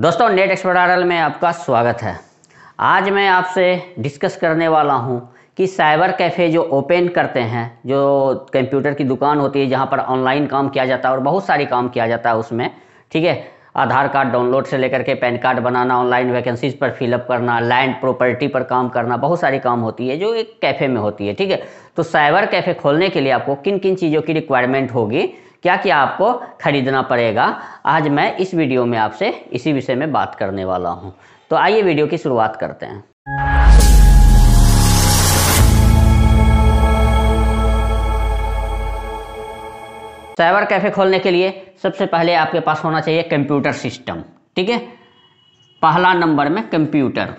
दोस्तों नेट एक्सपर्टारल में आपका स्वागत है आज मैं आपसे डिस्कस करने वाला हूं कि साइबर कैफ़े जो ओपन करते हैं जो कंप्यूटर की दुकान होती है जहां पर ऑनलाइन काम किया जाता है और बहुत सारी काम किया जाता है उसमें ठीक है आधार कार्ड डाउनलोड से लेकर के पैन कार्ड बनाना ऑनलाइन वैकेंसीज पर फिलअप करना लैंड प्रॉपर्टी पर काम करना बहुत सारी काम होती है जो एक कैफ़े में होती है ठीक है तो साइबर कैफ़े खोलने के लिए आपको किन किन चीज़ों की रिक्वायरमेंट होगी क्या क्या आपको खरीदना पड़ेगा आज मैं इस वीडियो में आपसे इसी विषय में बात करने वाला हूँ तो आइए वीडियो की शुरुआत करते हैं साइबर कैफ़े खोलने के लिए सबसे पहले आपके पास होना चाहिए कंप्यूटर सिस्टम ठीक है पहला नंबर में कंप्यूटर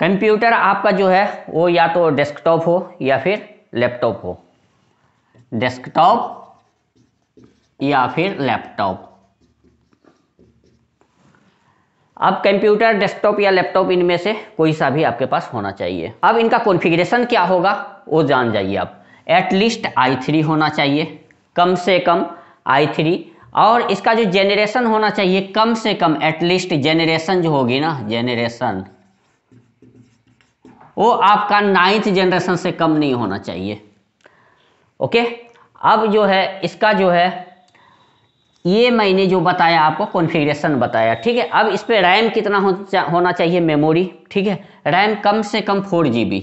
कंप्यूटर आपका जो है वो या तो डेस्कटॉप हो या फिर लैपटॉप हो डेस्कटॉप या फिर लैपटॉप अब कंप्यूटर डेस्कटॉप या लैपटॉप इनमें से कोई सा भी आपके पास होना चाहिए अब इनका कॉन्फ़िगरेशन क्या होगा वो जान जाइए आप एटलीस्ट आई थ्री होना चाहिए कम से कम आई थ्री और इसका जो जेनरेशन होना चाहिए कम से कम एटलीस्ट जेनरेशन जो होगी ना जेनरेशन वो आपका नाइन्थ जनरेशन से कम नहीं होना चाहिए ओके अब जो है इसका जो है ये मैंने जो बताया आपको कॉन्फ़िगरेशन बताया ठीक है अब इस पर रैम कितना हो, चा, होना चाहिए मेमोरी ठीक है रैम कम से कम four G B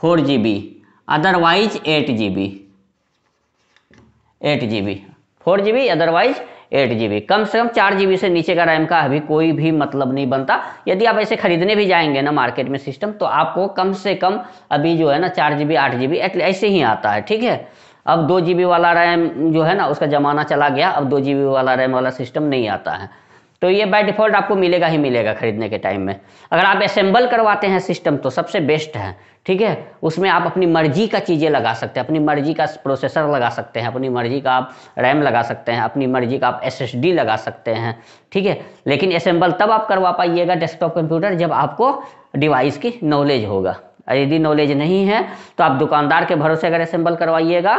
four G B otherwise eight G B eight G B four G B otherwise eight G कम से कम चार जी से नीचे का रैम का अभी कोई भी मतलब नहीं बनता यदि आप ऐसे खरीदने भी जाएंगे ना मार्केट में सिस्टम तो आपको कम से कम अभी जो है ना चार जी बी आठ जी बी ऐसे ही आता है ठीक है अब दो जी वाला रैम जो है ना उसका ज़माना चला गया अब दो जी वाला रैम वाला सिस्टम नहीं आता है तो ये बाय डिफ़ॉल्ट आपको मिलेगा ही मिलेगा खरीदने के टाइम में अगर आप असेंबल करवाते हैं सिस्टम तो सबसे बेस्ट है ठीक है उसमें आप अपनी मर्जी का चीज़ें लगा सकते हैं अपनी मर्जी का प्रोसेसर लगा सकते हैं अपनी मर्जी का आप रैम लगा सकते हैं अपनी मर्जी का आप एस लगा सकते हैं ठीक है लेकिन असेंबल तब आप करवा पाइएगा डेस्कटॉप कंप्यूटर जब आपको डिवाइस की नॉलेज होगा यदि नॉलेज नहीं है तो आप दुकानदार के भरोसे अगर असेंबल करवाइएगा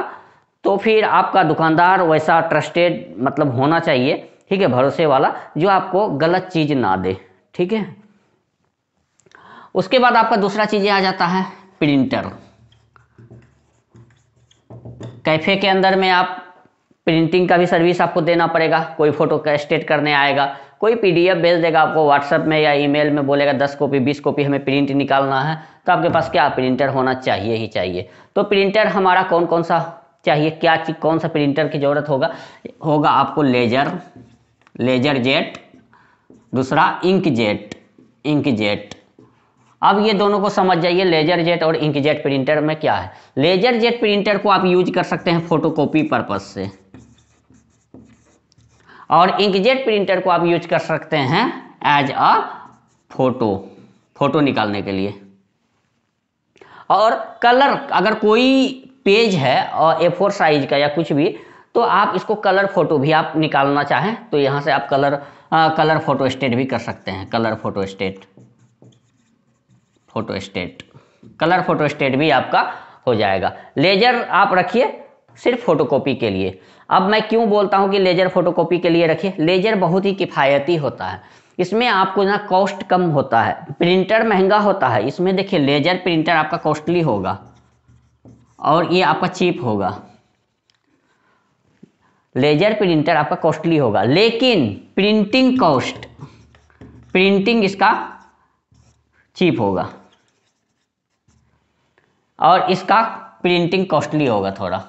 तो फिर आपका दुकानदार वैसा ट्रस्टेड मतलब होना चाहिए ठीक है भरोसे वाला जो आपको गलत चीज़ ना दे ठीक है उसके बाद आपका दूसरा चीज़ आ जाता है प्रिंटर कैफ़े के अंदर में आप प्रिंटिंग का भी सर्विस आपको देना पड़ेगा कोई फोटो स्टेट करने आएगा कोई पीडीएफ भेज देगा आपको व्हाट्सएप में या ईमेल में बोलेगा दस कॉपी बीस कॉपी हमें प्रिंट निकालना है तो आपके पास क्या प्रिंटर होना चाहिए ही चाहिए तो प्रिंटर हमारा कौन कौन सा चाहिए क्या कौन सा प्रिंटर की ज़रूरत होगा होगा आपको लेजर लेजर जेट दूसरा इंक जेट इंक जेट अब ये दोनों को समझ जाइए लेजर जेट और इंक जेट प्रिंटर में क्या है लेजर जेट प्रिंटर को आप यूज कर सकते हैं फोटोकॉपी पर्पज से और इंक जेट प्रिंटर को आप यूज कर सकते हैं एज अ फोटो फोटो निकालने के लिए और कलर अगर कोई पेज है और ए फोर साइज का या कुछ भी तो आप इसको कलर फोटो भी आप निकालना चाहें तो यहाँ से आप colour uh, colour photostat भी कर सकते हैं colour photostat photostat colour photostat भी आपका हो जाएगा लेजर आप रखिए सिर्फ फोटोकॉपी के लिए अब मैं क्यों बोलता हूँ कि लेजर फोटोकॉपी के लिए रखिए लेजर बहुत ही किफ़ायती होता है इसमें आपको ना कॉस्ट कम होता है प्रिंटर महंगा होता है इसमें देखिए लेजर प्रिंटर आपका कॉस्टली होगा और ये आपका चीप होगा लेजर प्रिंटर आपका कॉस्टली होगा लेकिन प्रिंटिंग कॉस्ट प्रिंटिंग इसका चीप होगा और इसका प्रिंटिंग कॉस्टली होगा थोड़ा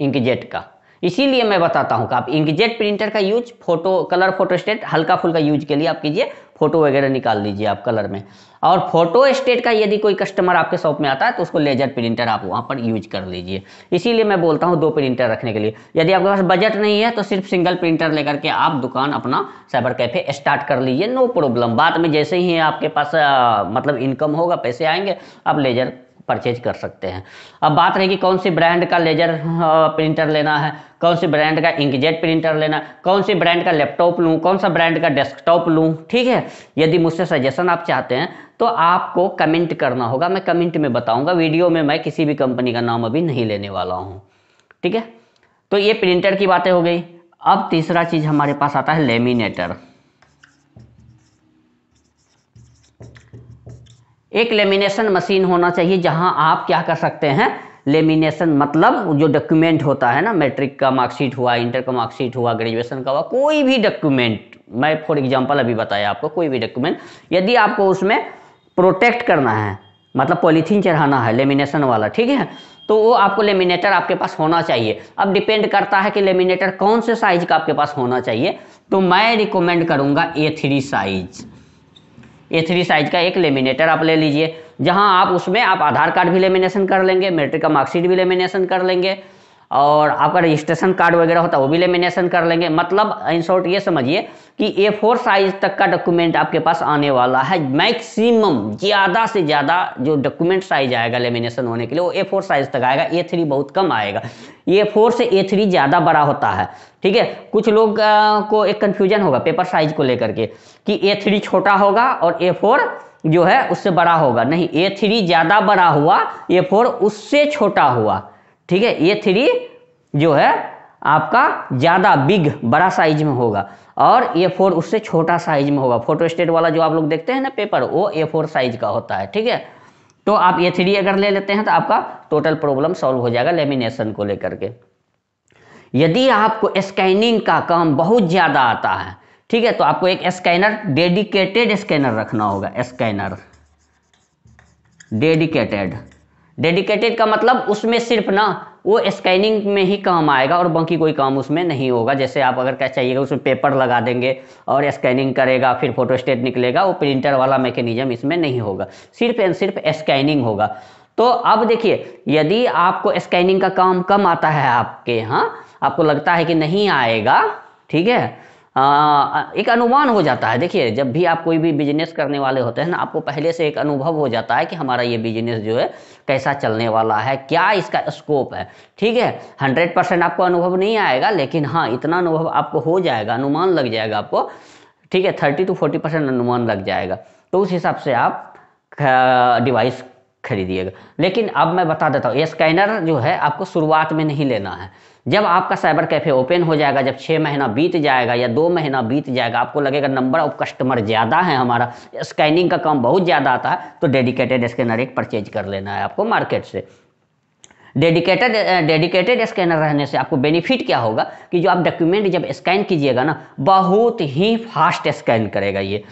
इंकजेट का इसीलिए मैं बताता हूँ कि आप इंकजेट प्रिंटर का use photo colour photostat हल्का फुल्का यूज के लिए आप कीजिए फोटो वगैरह निकाल लीजिए आप कलर में और फोटो स्टेट का यदि कोई कस्टमर आपके शॉप में आता है तो उसको लेजर प्रिंटर आप वहाँ पर यूज कर लीजिए इसीलिए मैं बोलता हूँ दो प्रिंटर रखने के लिए यदि आपके पास बजट नहीं है तो सिर्फ सिंगल प्रिंटर लेकर के आप दुकान अपना साइबर कैफे स्टार्ट कर लीजिए नो प्रॉब्लम बाद में जैसे ही आपके पास मतलब इनकम होगा पैसे आएंगे आप लेजर परचेज कर सकते हैं अब बात रही कि कौन सी ब्रांड का लेजर प्रिंटर लेना है कौन सी ब्रांड का इंकजेट प्रिंटर लेना कौन सी ब्रांड का लैपटॉप लूँ कौन सा ब्रांड का डेस्कटॉप लूँ ठीक है यदि मुझसे सजेशन आप चाहते हैं तो आपको कमेंट करना होगा मैं कमेंट में बताऊँगा वीडियो में मैं किसी भी कंपनी का नाम अभी नहीं लेने वाला हूँ ठीक है तो ये प्रिंटर की बातें हो गई अब तीसरा चीज़ हमारे पास आता है लेमिनेटर एक लेमिनेशन मशीन होना चाहिए जहां आप क्या कर सकते हैं लेमिनेशन मतलब जो डॉक्यूमेंट होता है ना मैट्रिक का मार्कशीट हुआ इंटर का मार्कशीट हुआ ग्रेजुएशन का हुआ कोई भी डॉक्यूमेंट मैं फॉर एग्जांपल अभी बताया आपको कोई भी डॉक्यूमेंट यदि आपको उसमें प्रोटेक्ट करना है मतलब पॉलीथीन चढ़ाना है लेमिनेशन वाला ठीक है तो वो आपको लेमिनेटर आपके पास होना चाहिए अब डिपेंड करता है कि लेमिनेटर कौन से साइज का आपके पास होना चाहिए तो मैं रिकमेंड करूंगा A three size A three size का एक लेमिनेटर आप ले लीजिए जहां आप उसमें आप आधार कार्ड भी लेमिनेशन कर लेंगे मेट्रिक का मार्कशीट भी लेमिनेशन कर लेंगे और आपका रजिस्ट्रेशन कार्ड वगैरह होता है वो भी लेमिनेशन कर लेंगे मतलब इन शॉर्ट ये समझिए कि ए फोर साइज तक का डॉक्यूमेंट आपके पास आने वाला है मैक्सिमम ज़्यादा से ज़्यादा जो डॉक्यूमेंट साइज आएगा लेमिनेशन होने के लिए वो ए फोर साइज तक आएगा ए थ्री बहुत कम आएगा ए फोर से ए थ्री ज़्यादा बड़ा होता है ठीक है कुछ लोग को एक कन्फ्यूजन होगा पेपर साइज को लेकर के कि ए थ्री छोटा होगा और ए फोर जो है उससे बड़ा होगा नहीं ए थ्री ज़्यादा बड़ा हुआ ए फोर उससे छोटा हुआ ठीक है ये थ्री जो है आपका ज़्यादा बिग बड़ा साइज में होगा और ए फोर उससे छोटा साइज में होगा फोटो स्टेट वाला जो आप लोग देखते हैं ना पेपर वो ए फोर साइज का होता है ठीक है तो आप ए थ्री अगर ले लेते हैं तो आपका टोटल प्रॉब्लम सॉल्व हो जाएगा लेमिनेशन को लेकर के यदि आपको स्कैनिंग का काम बहुत ज़्यादा आता है ठीक है तो आपको एक स्कैनर डेडिकेटेड स्कैनर रखना होगा स्कैनर डेडिकेटेड डेडिकेटेड का मतलब उसमें सिर्फ ना वो स्कैनिंग में ही काम आएगा और बाकी कोई काम उसमें नहीं होगा जैसे आप अगर क्या चाहिएगा उसमें पेपर लगा देंगे और स्कैनिंग करेगा फिर फोटो स्टेट निकलेगा वो प्रिंटर वाला मैकेनिज्म इसमें नहीं होगा सिर्फ एंड सिर्फ स्कैनिंग होगा तो अब देखिए यदि आपको स्कैनिंग का काम कम आता है आपके यहाँ आपको लगता है कि नहीं आएगा ठीक है हाँ, एक अनुमान हो जाता है देखिए जब भी आप कोई भी बिजनेस करने वाले होते हैं ना आपको पहले से एक अनुभव हो जाता है कि हमारा ये बिजनेस जो है कैसा चलने वाला है क्या इसका स्कोप है ठीक है हंड्रेड परसेंट आपको अनुभव नहीं आएगा लेकिन हाँ इतना अनुभव आपको हो जाएगा अनुमान लग जाएगा आपको ठीक है थर्टी टू फोर्टी परसेंट अनुमान लग जाएगा तो उस हिसाब से आप डिवाइस खरीदिएगा लेकिन अब मैं बता देता हूँ ये स्कैनर जो है आपको शुरुआत में नहीं लेना है जब आपका साइबर कैफ़े ओपन हो जाएगा जब छः महीना बीत जाएगा या दो महीना बीत जाएगा आपको लगेगा नंबर ऑफ कस्टमर ज़्यादा है हमारा स्कैनिंग का काम बहुत ज़्यादा आता है तो डेडिकेटेड स्कैनर एक परचेज कर लेना है आपको मार्केट से डेडिकेटेड डेडिकेटेड स्कैनर रहने से आपको बेनिफिट क्या होगा कि जो आप डॉक्यूमेंट जब स्कैन कीजिएगा ना बहुत ही फास्ट स्कैन करेगा ये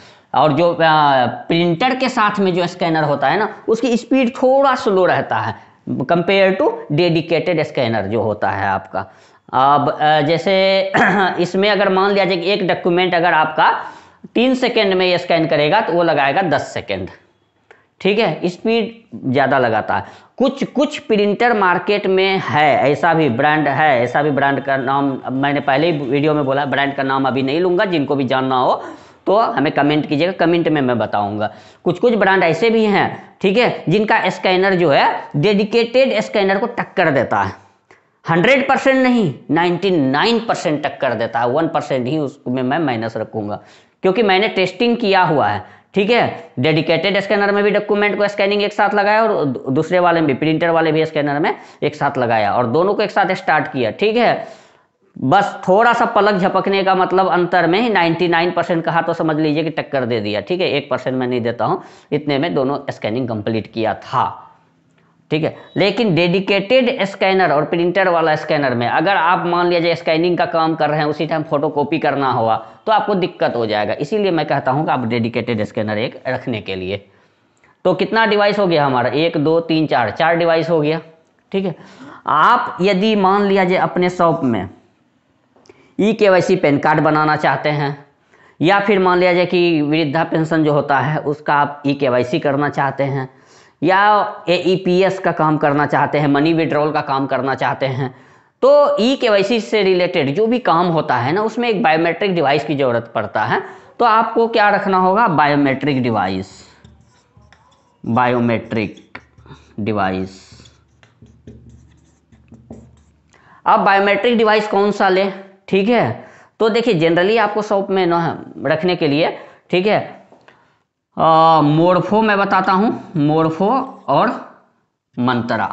और जो प्रिंटर के साथ में जो स्कैनर होता है ना उसकी स्पीड थोड़ा स्लो रहता है कंपेयर टू डेडिकेटेड स्कैनर जो होता है आपका अब जैसे इसमें अगर मान लिया जाए कि एक डॉक्यूमेंट अगर आपका तीन सेकेंड में स्कैन करेगा तो वो लगाएगा दस सेकेंड ठीक है स्पीड ज़्यादा लगाता है कुछ कुछ प्रिंटर मार्केट में है ऐसा भी ब्रांड है ऐसा भी ब्रांड का नाम मैंने पहले ही वीडियो में बोला ब्रांड का नाम अभी नहीं लूँगा जिनको भी जानना हो तो हमें कमेंट कीजिएगा कमेंट में मैं बताऊंगा कुछ कुछ ब्रांड ऐसे भी हैं ठीक है जिनका स्कैनर जो है डेडिकेटेड स्कैनर को टक्कर देता है 100 परसेंट नहीं 99 परसेंट टक्कर देता है 1 परसेंट ही उसमें मैं माइनस रखूंगा क्योंकि मैंने टेस्टिंग किया हुआ है ठीक है डेडिकेटेड स्कैनर में भी डॉक्यूमेंट को स्कैनिंग एक साथ लगाया और दूसरे वाले में भी प्रिंटर वाले भी स्कैनर में एक साथ लगाया और दोनों को एक साथ स्टार्ट किया ठीक है बस थोड़ा सा पलक झपकने का मतलब अंतर में ही 99 परसेंट कहा तो समझ लीजिए कि टक्कर दे दिया ठीक है एक परसेंट मैं नहीं देता हूँ इतने में दोनों स्कैनिंग कंप्लीट किया था ठीक है लेकिन डेडिकेटेड स्कैनर और प्रिंटर वाला स्कैनर में अगर आप मान लिया जाए स्कैनिंग का काम कर रहे हैं उसी टाइम फोटो कॉपी करना हुआ तो आपको दिक्कत हो जाएगा इसीलिए मैं कहता हूँ कि आप डेडिकेटेड स्कैनर एक रखने के लिए तो कितना डिवाइस हो गया हमारा एक दो तीन चार चार डिवाइस हो गया ठीक है आप यदि मान लिया जाए अपने शॉप में E K Y C PAN card बनाना चाहते हैं या फिर मान लिया जाए कि वृद्धा पेंशन जो होता है उसका आप ई के वाई सी करना चाहते हैं या ए ई पी एस का काम करना चाहते हैं मनी विड्रॉल का काम करना चाहते हैं तो ई के वाई सी से रिलेटेड जो भी काम होता है ना उसमें एक बायोमेट्रिक डिवाइस की ज़रूरत पड़ता है तो आपको क्या रखना होगा बायोमेट्रिक डिवाइस बायोमेट्रिक डिवाइस अब बायोमेट्रिक डिवाइस कौन सा लें ठीक है तो देखिए जनरली आपको शॉप में न रखने के लिए ठीक है मोरफो मैं बताता हूं मोरफो और मंत्रा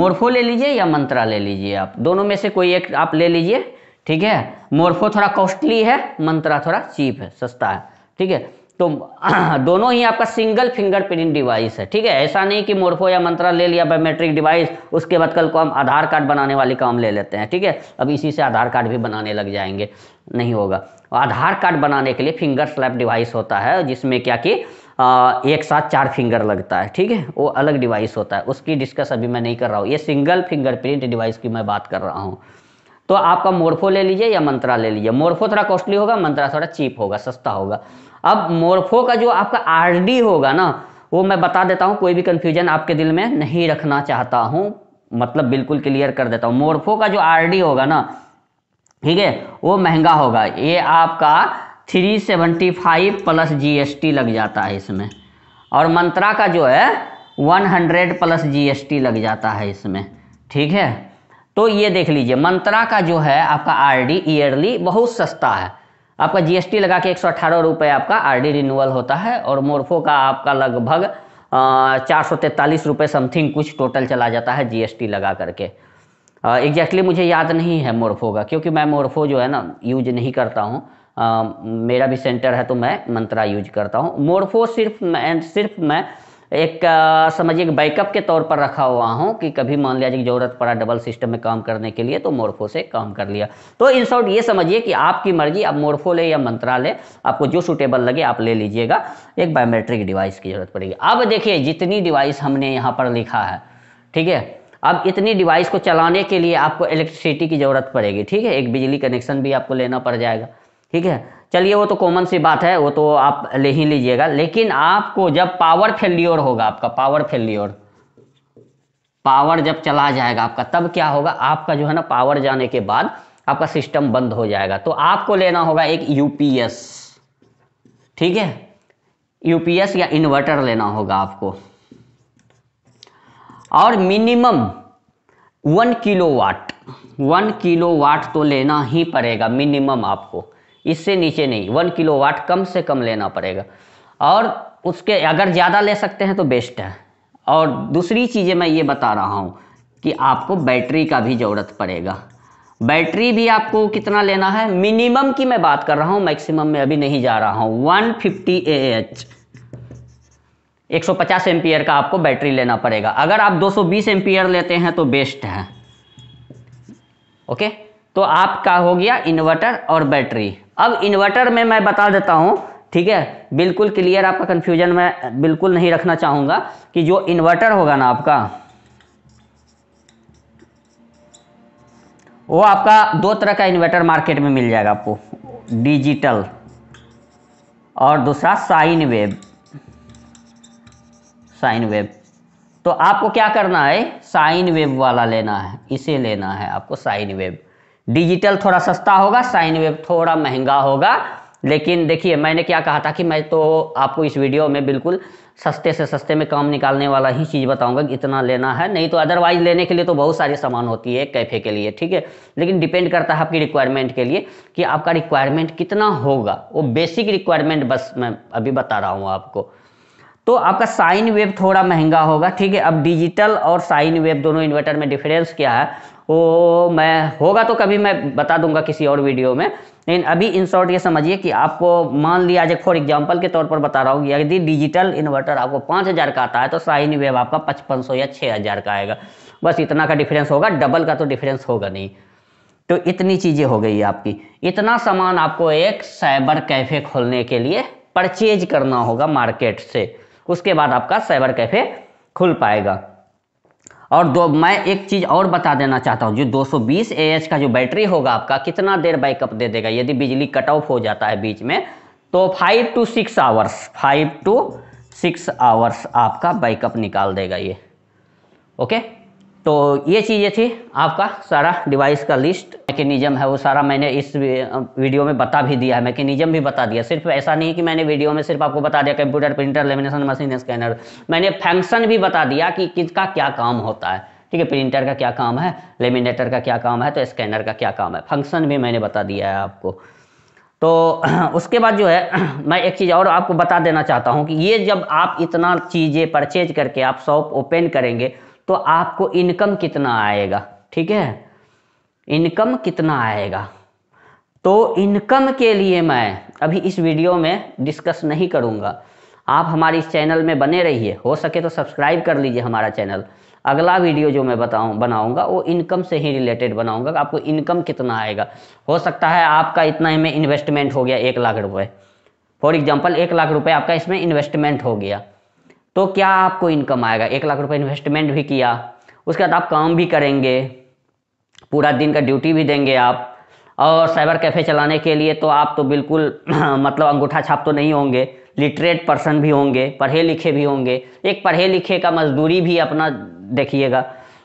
मोरफो ले लीजिए या मंत्रा ले लीजिए आप दोनों में से कोई एक आप ले लीजिए ठीक है मोरफो थोड़ा कॉस्टली है मंत्रा थोड़ा चीप है सस्ता है ठीक है तो दोनों ही आपका सिंगल फिंगरप्रिंट डिवाइस है ठीक है ऐसा नहीं कि मोर्फो या मंत्रा ले लिया बायोमेट्रिक डिवाइस उसके बाद कल को हम आधार कार्ड बनाने वाले काम ले लेते हैं ठीक है अब इसी से आधार कार्ड भी बनाने लग जाएंगे नहीं होगा आधार कार्ड बनाने के लिए फिंगर स्लैप डिवाइस होता है जिसमें क्या कि एक साथ चार फिंगर लगता है ठीक है वो अलग डिवाइस होता है उसकी डिस्कस अभी मैं नहीं कर रहा हूँ ये सिंगल फिंगरप्रिंट डिवाइस की मैं बात कर रहा हूँ तो आपका मोरफो ले लीजिए या मंत्रा ले लीजिए मोरफो थोड़ा कॉस्टली होगा मंत्रा थोड़ा चीप होगा सस्ता होगा अब मोरफो का जो आपका आर होगा ना वो मैं बता देता हूँ कोई भी कन्फ्यूजन आपके दिल में नहीं रखना चाहता हूँ मतलब बिल्कुल क्लियर कर देता हूँ मोरफो का जो आर होगा ना ठीक है वो महंगा होगा ये आपका 375 प्लस जीएसटी लग जाता है इसमें और मंत्रा का जो है 100 प्लस जीएसटी लग जाता है इसमें ठीक है तो ये देख लीजिए मंत्रा का जो है आपका आरडी ईयरली बहुत सस्ता है आपका जीएसटी लगा के एक सौ आपका आरडी रिन्यूअल होता है और मोरफो का आपका लगभग चार सौ तैतालीस रुपये समथिंग कुछ टोटल चला जाता है जीएसटी लगा करके एग्जैक्टली मुझे याद नहीं है मोरफो का क्योंकि मैं मोरफो जो है ना यूज नहीं करता हूँ मेरा भी सेंटर है तो मैं मंत्रा यूज करता हूँ मोरफो सिर्फ एंड सिर्फ मैं एक समझिए बैकअप के तौर पर रखा हुआ हूँ कि कभी मान लिया जाए जरूरत पड़ा डबल सिस्टम में काम करने के लिए तो मोरफो से काम कर लिया तो इन शॉर्ट ये समझिए कि आपकी मर्जी आप मोरफो ले या मंत्रा ले आपको जो सूटेबल लगे आप ले लीजिएगा एक बायोमेट्रिक डिवाइस की जरूरत पड़ेगी अब देखिए जितनी डिवाइस हमने यहाँ पर लिखा है ठीक है अब इतनी डिवाइस को चलाने के लिए आपको इलेक्ट्रिसिटी की ज़रूरत पड़ेगी ठीक है एक बिजली कनेक्शन भी आपको लेना पड़ जाएगा ठीक है चलिए वो तो कॉमन सी बात है वो तो आप ले ही लीजिएगा लेकिन आपको जब पावर फेल्योर होगा आपका पावर फेल्योर पावर जब चला जाएगा आपका तब क्या होगा आपका जो है ना पावर जाने के बाद आपका सिस्टम बंद हो जाएगा तो आपको लेना होगा एक यूपीएस ठीक है यूपीएस या इन्वर्टर लेना होगा आपको और minimum one kilowatt one kilowatt तो लेना ही पड़ेगा मिनिमम आपको इससे नीचे नहीं वन किलो वाट कम से कम लेना पड़ेगा और उसके अगर ज़्यादा ले सकते हैं तो बेस्ट है और दूसरी चीज़ें मैं ये बता रहा हूँ कि आपको बैटरी का भी ज़रूरत पड़ेगा बैटरी भी आपको कितना लेना है मिनिमम की मैं बात कर रहा हूँ मैक्सिमम में अभी नहीं जा रहा हूँ वन फिफ्टी ए एच एक सौ पचास का आपको बैटरी लेना पड़ेगा अगर आप दो सौ बीस एम्पियर लेते हैं तो बेस्ट है ओके तो आपका हो गया इन्वर्टर और बैटरी अब इन्वर्टर में मैं बता देता हूँ ठीक है बिल्कुल क्लियर आपका कन्फ्यूजन मैं बिल्कुल नहीं रखना चाहूँगा कि जो इन्वर्टर होगा ना आपका वो आपका दो तरह का इन्वर्टर मार्केट में मिल जाएगा आपको डिजिटल और दूसरा साइन वेब साइन वेब तो आपको क्या करना है साइन वेब वाला लेना है इसे लेना है आपको साइन वेब डिजिटल थोड़ा सस्ता होगा साइन वेव थोड़ा महंगा होगा लेकिन देखिए मैंने क्या कहा था कि मैं तो आपको इस वीडियो में बिल्कुल सस्ते से सस्ते में काम निकालने वाला ही चीज़ बताऊंगा कि इतना लेना है नहीं तो अदरवाइज लेने के लिए तो बहुत सारे सामान होती है कैफ़े के लिए ठीक है लेकिन डिपेंड करता है आपकी रिक्वायरमेंट के लिए कि आपका रिक्वायरमेंट कितना होगा वो बेसिक रिक्वायरमेंट बस मैं अभी बता रहा हूँ आपको तो आपका साइन वेब थोड़ा महंगा होगा ठीक है अब डिजिटल और साइन वेब दोनों इन्वर्टर में डिफरेंस क्या है वो मैं होगा तो कभी मैं बता दूंगा किसी और वीडियो में लेकिन अभी इन शॉर्ट ये समझिए कि आपको मान लिया आज फॉर एग्जांपल के तौर पर बता रहा हूँ यदि डिजिटल इन्वर्टर आपको 5000 का आता है तो साइन वेव आपका 5500 या 6000 का आएगा बस इतना का डिफरेंस होगा डबल का तो डिफरेंस होगा नहीं तो इतनी चीज़ें हो गई आपकी इतना सामान आपको एक साइबर कैफ़े खोलने के लिए परचेज करना होगा मार्केट से उसके बाद आपका साइबर कैफ़े खुल पाएगा और दो मैं एक चीज़ और बता देना चाहता हूँ जो 220 एएच का जो बैटरी होगा आपका कितना देर बैकअप दे देगा यदि बिजली कट ऑफ हो जाता है बीच में तो five to six hours five to six hours आपका बैकअप निकाल देगा ये ओके तो ये चीज़ें थी आपका सारा डिवाइस का लिस्ट मैकेनिज्म है वो सारा मैंने इस वीडियो में बता भी दिया है मैकेनिज्म भी बता दिया सिर्फ ऐसा नहीं कि मैंने वीडियो में सिर्फ आपको बता दिया computer printer lamination machine scanner मैंने फंक्शन भी बता दिया कि किसका क्या काम होता है ठीक है प्रिंटर का क्या काम है लेमिनेटर का क्या काम है तो स्कैनर का क्या काम है फंक्शन भी मैंने बता दिया है आपको तो उसके बाद जो है मैं एक चीज़ और आपको बता देना चाहता हूँ कि ये जब आप इतना चीज़ें परचेज करके आप शॉप ओपन करेंगे तो आपको इनकम कितना आएगा ठीक है इनकम कितना आएगा तो इनकम के लिए मैं अभी इस वीडियो में डिस्कस नहीं करूँगा आप हमारे इस चैनल में बने रहिए हो सके तो सब्सक्राइब कर लीजिए हमारा चैनल अगला वीडियो जो मैं बताऊँ बनाऊँगा वो इनकम से ही रिलेटेड बनाऊँगा आपको इनकम कितना आएगा हो सकता है आपका इतना ही में इन्वेस्टमेंट हो गया एक लाख रुपये फॉर एग्जाम्पल एक लाख रुपये आपका इसमें इन्वेस्टमेंट हो गया तो क्या आपको इनकम आएगा एक लाख रुपये इन्वेस्टमेंट भी किया उसके बाद आप काम भी करेंगे पूरा दिन का ड्यूटी भी देंगे आप और साइबर कैफ़े चलाने के लिए तो आप तो बिल्कुल मतलब अंगूठा छाप तो नहीं होंगे लिटरेट पर्सन भी होंगे पढ़े लिखे भी होंगे एक पढ़े लिखे का मजदूरी भी अपना देखिएगा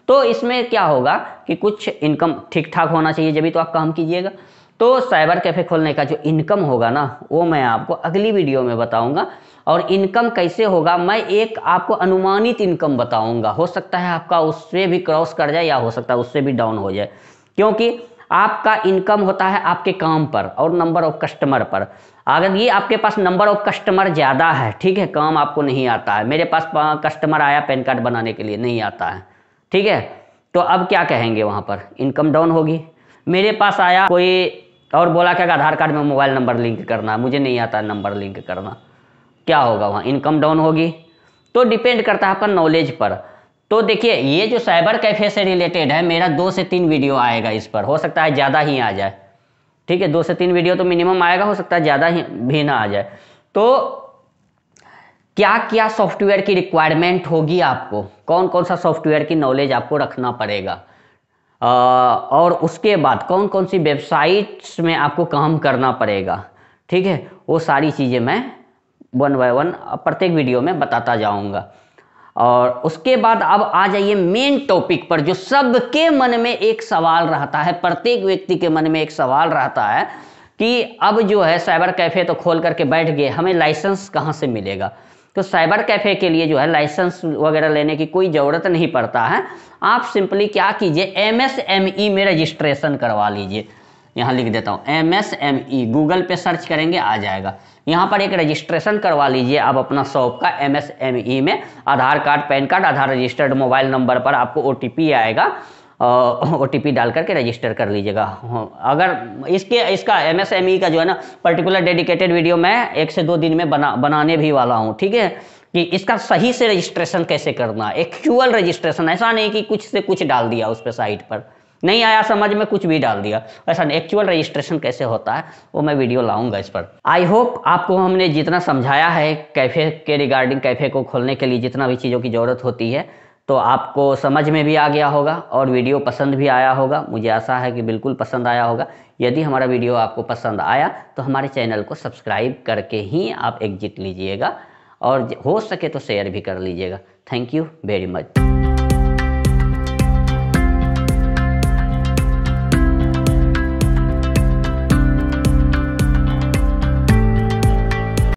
तो इसमें क्या होगा कि कुछ इनकम ठीक ठाक होना चाहिए जब भी तो आप काम कीजिएगा तो साइबर कैफ़े खोलने का जो इनकम होगा ना वो मैं आपको अगली वीडियो में बताऊंगा और इनकम कैसे होगा मैं एक आपको अनुमानित इनकम बताऊंगा हो सकता है आपका उससे भी क्रॉस कर जाए या हो सकता है उससे भी डाउन हो जाए क्योंकि आपका इनकम होता है आपके काम पर और नंबर ऑफ कस्टमर पर अगर ये आपके पास नंबर ऑफ कस्टमर ज़्यादा है ठीक है काम आपको नहीं आता है मेरे पास कस्टमर आया पैन कार्ड बनाने के लिए नहीं आता है ठीक है तो अब क्या कहेंगे वहाँ पर इनकम डाउन होगी मेरे पास आया कोई तो और बोला क्या आधार कार्ड में मोबाइल नंबर लिंक करना है मुझे नहीं आता नंबर लिंक करना क्या होगा वहाँ इनकम डाउन होगी तो डिपेंड करता है आपका नॉलेज पर तो देखिए ये जो साइबर कैफे से रिलेटेड है मेरा दो से तीन वीडियो आएगा इस पर हो सकता है ज़्यादा ही आ जाए ठीक है दो से तीन वीडियो तो मिनिमम आएगा हो सकता है ज़्यादा ही भी ना आ जाए तो क्या क्या सॉफ्टवेयर की रिक्वायरमेंट होगी आपको कौन कौन सा सॉफ्टवेयर की नॉलेज आपको रखना पड़ेगा और उसके बाद कौन कौन सी वेबसाइट्स में आपको काम करना पड़ेगा ठीक है वो सारी चीज़ें मैं वन बाय वन प्रत्येक वीडियो में बताता जाऊंगा और उसके बाद अब आ जाइए मेन टॉपिक पर जो सबके मन में एक सवाल रहता है प्रत्येक व्यक्ति के मन में एक सवाल रहता है कि अब जो है साइबर कैफे तो खोल करके बैठ गए हमें लाइसेंस कहाँ से मिलेगा तो साइबर कैफ़े के लिए जो है लाइसेंस वगैरह लेने की कोई ज़रूरत नहीं पड़ता है आप सिंपली क्या कीजिए एम एस एम ई में रजिस्ट्रेशन करवा लीजिए यहाँ लिख देता हूँ M S M E Google पे सर्च करेंगे आ जाएगा यहाँ पर एक रजिस्ट्रेशन करवा लीजिए आप अपना शॉप का एम एस एम ई में Aadhaar card PAN card Aadhaar registered mobile number पर आपको ओ टी पी आएगा ओ टी पी डाल करके रजिस्टर कर लीजिएगा हाँ, अगर इसके इसका एम e का जो है ना पर्टिकुलर डेडिकेटेड वीडियो मैं एक से दो दिन में बना बनाने भी वाला हूँ ठीक है कि इसका सही से रजिस्ट्रेशन कैसे करना एक्चुअल रजिस्ट्रेशन ऐसा नहीं कि कुछ से कुछ डाल दिया उस पर साइट पर नहीं आया समझ में कुछ भी डाल दिया ऐसा एक्चुअल रजिस्ट्रेशन कैसे होता है वो मैं वीडियो लाऊंगा इस पर आई होप आपको हमने जितना समझाया है कैफे के रिगार्डिंग कैफे को खोलने के लिए जितना भी चीज़ों की ज़रूरत होती है तो आपको समझ में भी आ गया होगा और वीडियो पसंद भी आया होगा मुझे आशा है कि बिल्कुल पसंद आया होगा यदि हमारा वीडियो आपको पसंद आया तो हमारे चैनल को सब्सक्राइब करके ही आप एग्जिट लीजिएगा और हो सके तो शेयर भी कर लीजिएगा थैंक यू वेरी मच